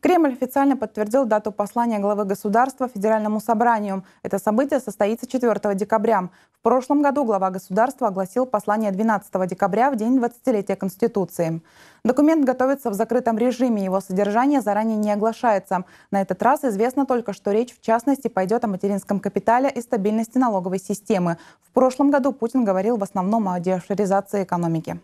Кремль официально подтвердил дату послания главы государства Федеральному собранию. Это событие состоится 4 декабря. В прошлом году глава государства огласил послание 12 декабря в день 20-летия Конституции. Документ готовится в закрытом режиме, его содержание заранее не оглашается. На этот раз известно только, что речь в частности пойдет о материнском капитале и стабильности налоговой системы. В прошлом году Путин говорил в основном о дешевизации экономики.